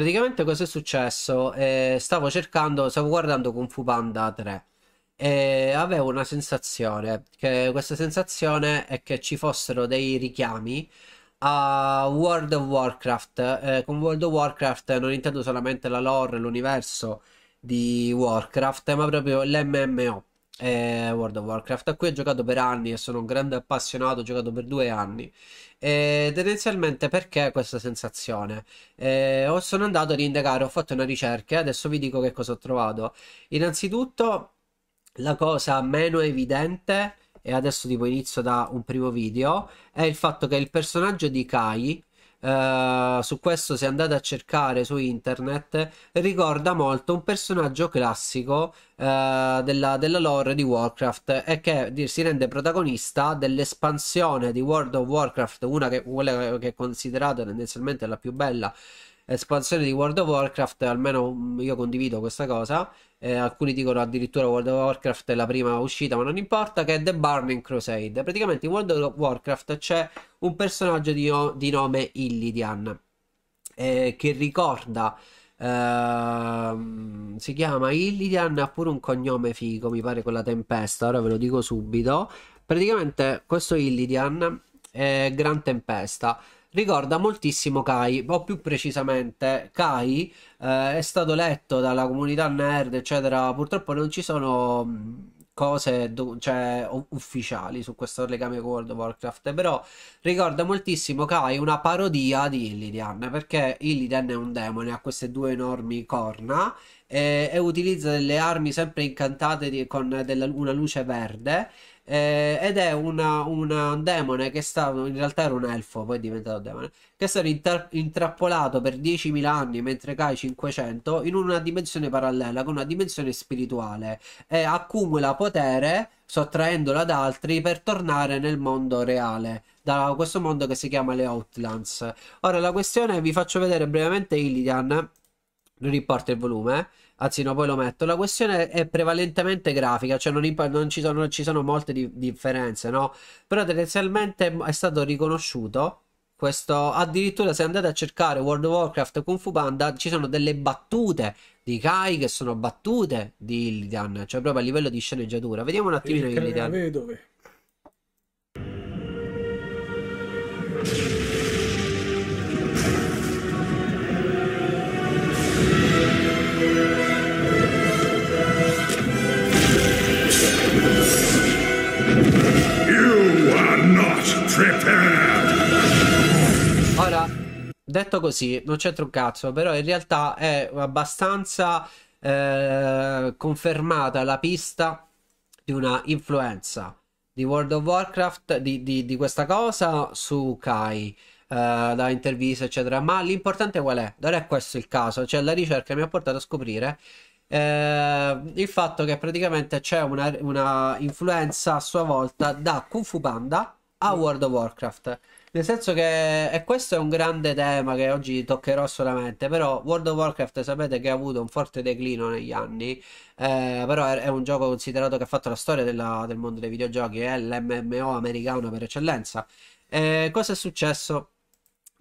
Praticamente cosa è successo? Eh, stavo cercando, stavo guardando Kung Fu Panda 3 e avevo una sensazione, che questa sensazione è che ci fossero dei richiami a World of Warcraft. Eh, con World of Warcraft non intendo solamente la lore, l'universo di Warcraft, ma proprio l'MMO eh, World of Warcraft. A cui ho giocato per anni e sono un grande appassionato, ho giocato per due anni. E tendenzialmente perché questa sensazione? Eh, sono andato ad indagare, ho fatto una ricerca e adesso vi dico che cosa ho trovato. Innanzitutto, la cosa meno evidente, e adesso tipo inizio da un primo video, è il fatto che il personaggio di Kai eh, su questo se andate a cercare su internet ricorda molto un personaggio classico uh, della, della, lore di Warcraft e che si rende protagonista dell'espansione di World of Warcraft una che, quella che è considerata tendenzialmente la più bella espansione di World of Warcraft almeno mm, io condivido questa cosa eh, alcuni dicono addirittura World of Warcraft è la prima uscita, ma non importa, che è The Burning Crusade. Praticamente in World of Warcraft c'è un personaggio di, di nome Illidian, eh, che ricorda... Uh, si chiama Illidian ha pure un cognome figo, mi pare con la tempesta, ora ve lo dico subito. Praticamente questo Illidian è Gran Tempesta ricorda moltissimo Kai, o più precisamente Kai eh, è stato letto dalla comunità nerd, eccetera. Purtroppo non ci sono mm, cose cioè, ufficiali su questo legame con World of Warcraft, però ricorda moltissimo Kai una parodia di Illidan, perché Illidan è un demone, ha queste due enormi corna e, eh, e utilizza delle armi sempre incantate di, con della, una luce verde eh, ed è una, una, un demone che sta, in realtà era un elfo, poi è diventato demone, che è stato intra- intrappolato per 10.000 anni mentre cai 500 in una dimensione parallela, con una dimensione spirituale, e accumula potere sottraendolo ad altri per tornare nel mondo reale, da questo mondo che si chiama le Outlands. Ora la questione, vi faccio vedere brevemente Illidan, non importa il volume, eh. anzi no, poi lo metto. La questione è prevalentemente grafica, cioè non, impa- non, ci, sono, non ci, sono, molte di- differenze, no? Però tendenzialmente è stato riconosciuto questo, addirittura se andate a cercare World of Warcraft Kung Fu Panda ci sono delle battute di Kai che sono battute di Illidan, cioè proprio a livello di sceneggiatura. Vediamo un attimino Illidan. Dove? Ora, detto così, non c'entra un cazzo, però in realtà è abbastanza eh, confermata la pista di una influenza di World of Warcraft, di, di, di questa cosa su Kai. Uh, da interviste, eccetera. Ma l'importante qual è? Non è questo il caso, cioè la ricerca mi ha portato a scoprire eh, il fatto che praticamente c'è una, una, influenza a sua volta da Kung Fu Panda a World of Warcraft. Nel senso che, e questo è un grande tema che oggi toccherò solamente, però World of Warcraft sapete che ha avuto un forte declino negli anni, eh, però è, è, un gioco considerato che ha fatto la storia della, del mondo dei videogiochi, è eh, l'MMO americano per eccellenza. Eh, cosa è successo?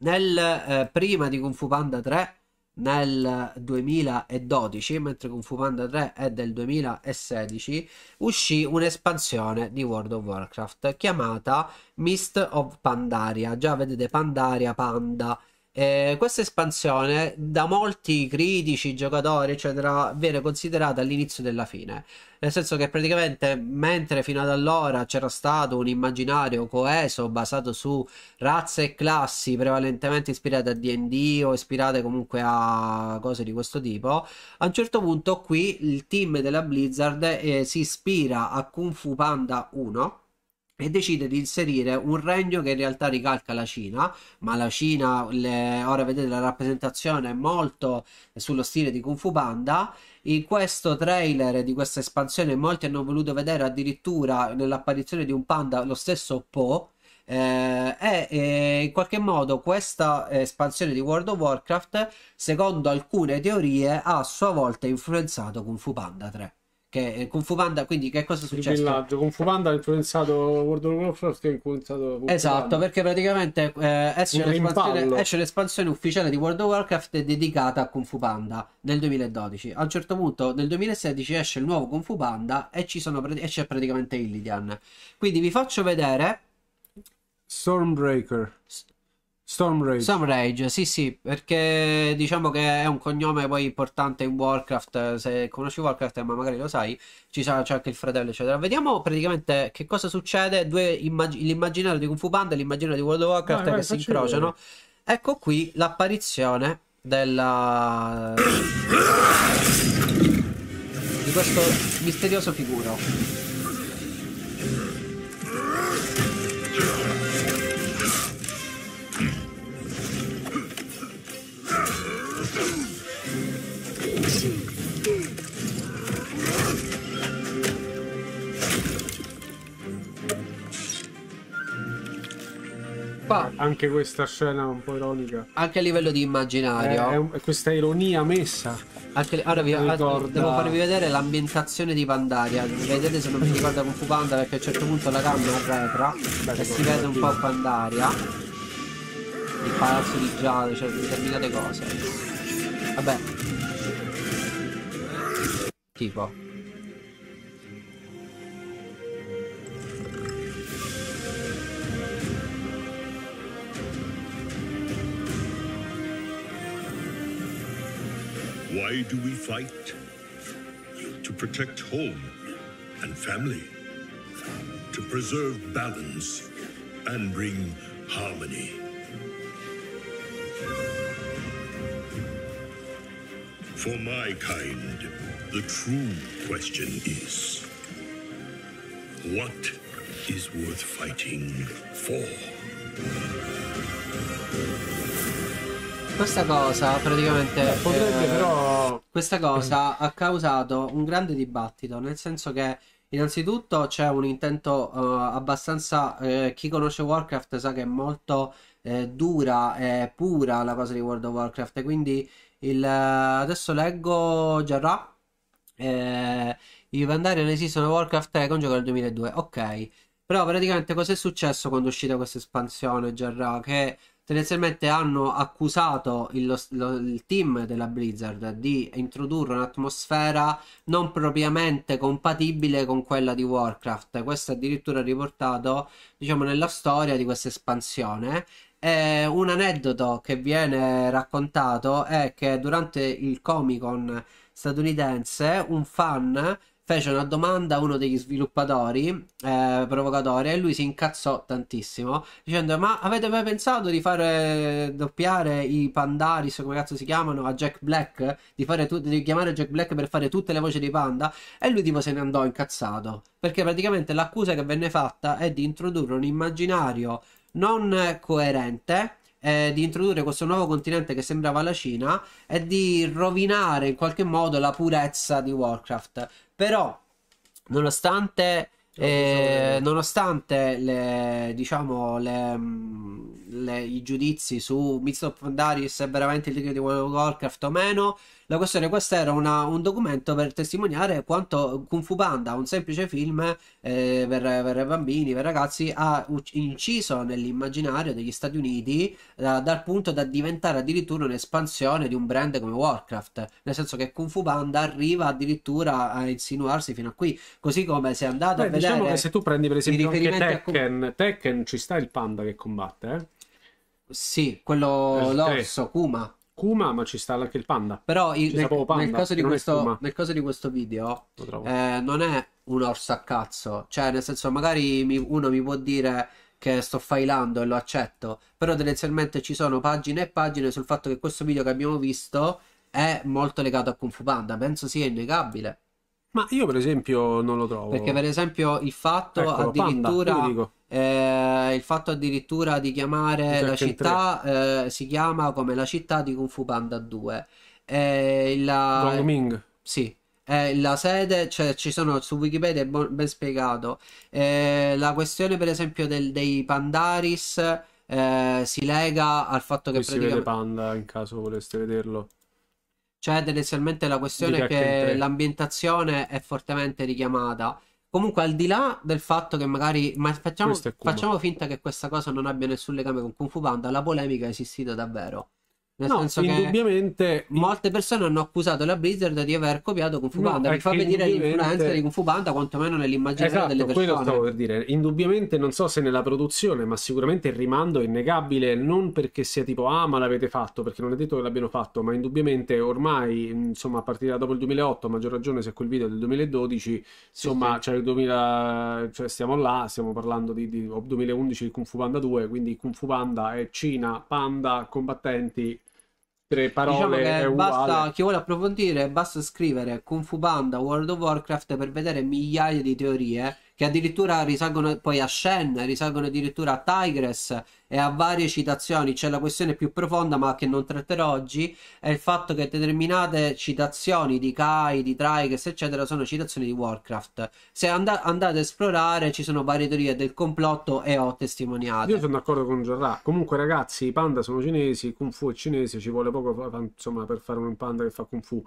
Nel, eh, prima di Kung Fu Panda 3 nel 2012, mentre con Fumanda 3 è del 2016, uscì un'espansione di World of Warcraft chiamata Mist of Pandaria. Già vedete Pandaria, Panda eh, questa espansione da molti critici, giocatori, eccetera, viene considerata l'inizio della fine. Nel senso che praticamente mentre fino ad allora c'era stato un immaginario coeso basato su razze e classi prevalentemente ispirate a DD o ispirate comunque a cose di questo tipo, a un certo punto qui il team della Blizzard eh, si ispira a Kung Fu Panda 1 e decide di inserire un regno che in realtà ricalca la Cina, ma la Cina, le... ora vedete la rappresentazione è molto sullo stile di Kung Fu Panda, in questo trailer di questa espansione molti hanno voluto vedere addirittura nell'apparizione di un panda lo stesso Po, eh, e, e in qualche modo questa espansione di World of Warcraft, secondo alcune teorie, ha a sua volta influenzato Kung Fu Panda 3. Che eh, Kung Fu Panda, quindi che cosa è successo? Il villaggio Kung Fu Panda ha influenzato World of Warcraft che ha influenzato Esatto, perché praticamente eh, esce, l'espansione, esce, l'espansione, ufficiale di World of Warcraft dedicata a Kung Fu Panda nel 2012. A un certo punto nel 2016 esce il nuovo Kung Fu Panda e ci sono, esce praticamente Illidan. Quindi vi faccio vedere Stormbreaker. Storm Rage. Storm Rage, sì sì, perché diciamo che è un cognome poi importante in Warcraft, eh, se conosci Warcraft eh, ma magari lo sai, ci sarà c'è anche il fratello eccetera. Vediamo praticamente che cosa succede, Due immag- l'immaginario di Kung Fu Panda e l'immaginario di World of Warcraft vai, vai, che si incrociano. Vedere. Ecco qui l'apparizione della... di questo misterioso figuro. Anche questa scena un po' ironica. Anche a livello di immaginario. Eh, è, è, questa ironia messa. Anche, ora vi, ricorda... Ah, devo farvi vedere l'ambientazione di Pandaria. Vedete se non mi ricorda con Fu Panda perché a un certo punto la camera arretra Beh, e si vede un po' Pandaria. Il palazzo di giallo, cioè determinate cose. Vabbè. Tipo. Why do we fight? To protect home and family, to preserve balance and bring harmony. For my kind, the true question is what is worth fighting for? questa cosa praticamente eh, potrebbe eh, però questa cosa ha causato un grande dibattito nel senso che innanzitutto c'è un intento uh, abbastanza uh, chi conosce Warcraft sa che è molto uh, dura e pura la cosa di World of Warcraft quindi il, adesso leggo Gerrà eh, i Pandarian esistono in Warcraft è congeco nel 2002 ok però praticamente cosa è successo quando è uscita questa espansione Gerrà che tendenzialmente hanno accusato il, lo, il, team della Blizzard di introdurre un'atmosfera non propriamente compatibile con quella di Warcraft. Questo è addirittura riportato, diciamo, nella storia di questa espansione. E un aneddoto che viene raccontato è che durante il Comic Con statunitense un fan fece una domanda a uno degli sviluppatori, eh, provocatore, e lui si incazzò tantissimo, dicendo ma avete mai pensato di fare doppiare i Pandaris, come cazzo si chiamano, a Jack Black? Di, tu- di chiamare Jack Black per fare tutte le voci dei panda? E lui tipo se ne andò incazzato, perché praticamente l'accusa che venne fatta è di introdurre un immaginario non coerente eh, di introdurre questo nuovo continente che sembrava la Cina e di rovinare in qualche modo la purezza di Warcraft. Però, nonostante, eh, nonostante le, diciamo, le, mm, le, i giudizi su Mists of Darius è veramente il libro di World of Warcraft o meno. La questione è questo era una, un documento per testimoniare quanto Kung Fu Panda, un semplice film eh, per, per, bambini, per ragazzi, ha inciso nell'immaginario degli Stati Uniti da, dal punto da diventare addirittura un'espansione di un brand come Warcraft. Nel senso che Kung Fu Panda arriva addirittura a insinuarsi fino a qui. Così come se andate Beh, a diciamo vedere... Diciamo che se tu prendi per esempio anche Tekken, a... Tekken ci sta il panda che combatte, eh? Sì, quello l'orso, Kuma. Kuma, ma ci sta anche il panda. Però nel, panda, nel, caso questo, nel, caso di questo, video eh, non è un orso a cazzo. Cioè, nel senso, magari mi, uno mi può dire che sto filando e lo accetto. Però tendenzialmente ci sono pagine e pagine sul fatto che questo video che abbiamo visto è molto legato a Kung Fu Panda. Penso sia innegabile. Ma io per esempio non lo trovo. Perché per esempio il fatto Eccolo, addirittura... Panda, eh, il fatto addirittura di chiamare Jack la città eh, si chiama come la città di Kung Fu Panda 2. Eh, la... Ming. Sì, eh, la sede, cioè ci sono su Wikipedia, è ben spiegato. Eh, la questione, per esempio, del, dei Pandaris eh, si lega al fatto che praticamente... si vede Panda in caso voleste vederlo. Cioè, tendenzialmente la questione è che l'ambientazione è fortemente richiamata. Comunque, al di là del fatto che magari. Ma facciamo, facciamo finta che questa cosa non abbia nessun legame con Kung Fu Panda, la polemica è esistita davvero. Nel no, senso indubbiamente... molte persone hanno accusato la Blizzard di aver copiato Kung Fu Panda, no, che fa vedere l'influenza di Kung Fu Panda quantomeno nell'immaginario esatto, delle persone. quello stavo per dire. Indubbiamente non so se nella produzione, ma sicuramente il rimando è innegabile, non perché sia tipo ah ma l'avete fatto, perché non è detto che l'abbiano fatto, ma indubbiamente ormai, insomma, a partire da dopo il 2008, a maggior ragione se quel video è del 2012, insomma, sì, sì. Cioè, il 2000, cioè stiamo là, stiamo parlando di, di 2011 di Kung Fu Panda 2, quindi Kung Fu Panda è Cina, Panda, combattenti tre diciamo parole diciamo è uguale. chi vuole approfondire, basta scrivere Kung Fu Panda World of Warcraft per vedere migliaia di teorie che addirittura risalgono poi a Shen, risalgono addirittura a Tigress e a varie citazioni. C'è la questione più profonda, ma che non tratterò oggi, è il fatto che determinate citazioni di Kai, di Tigress, eccetera, sono citazioni di Warcraft. Se and- andate a esplorare, ci sono varie teorie del complotto e ho testimoniato. Io sono d'accordo con Gerrà. Comunque, ragazzi, i panda sono cinesi, Kung Fu è cinese, ci vuole poco insomma, per fare un panda che fa Kung Fu.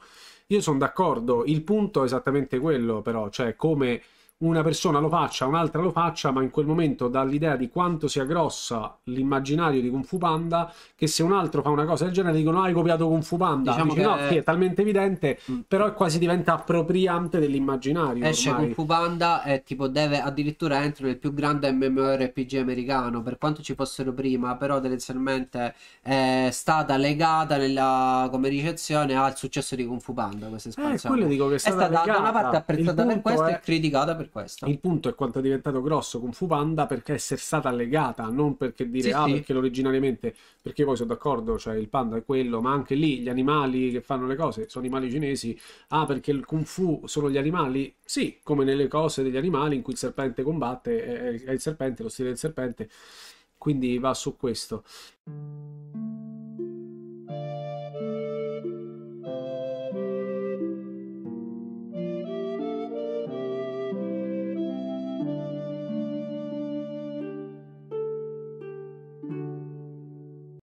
Io sono d'accordo, il punto è esattamente quello, però, cioè come una persona lo faccia, un'altra lo faccia, ma in quel momento dà l'idea di quanto sia grossa l'immaginario di Kung Fu Panda che se un altro fa una cosa del genere dicono ah, hai copiato Kung Fu Panda. Diciamo Dice, che... No, sì, è talmente evidente, mm. però è quasi diventa appropriante dell'immaginario. Esce ormai. Kung Fu Panda e tipo deve addirittura entrare nel più grande MMORPG americano, per quanto ci fossero prima, però tendenzialmente è stata legata nella come ricezione al successo di Kung Fu Panda questa eh, espansione. Eh, quello dico che è stata, è stata da una parte apprezzata per questo è... e criticata per questo. Il punto è quanto è diventato grosso con Fu Panda perché essere stata legata, non perché dire sì, ah sì. perché originariamente, perché poi sono d'accordo, cioè il panda è quello, ma anche lì gli animali che fanno le cose sono animali cinesi, ah perché il Kung Fu sono gli animali? Sì, come nelle cose degli animali in cui il serpente combatte, è, il serpente, lo stile del serpente, quindi va su questo.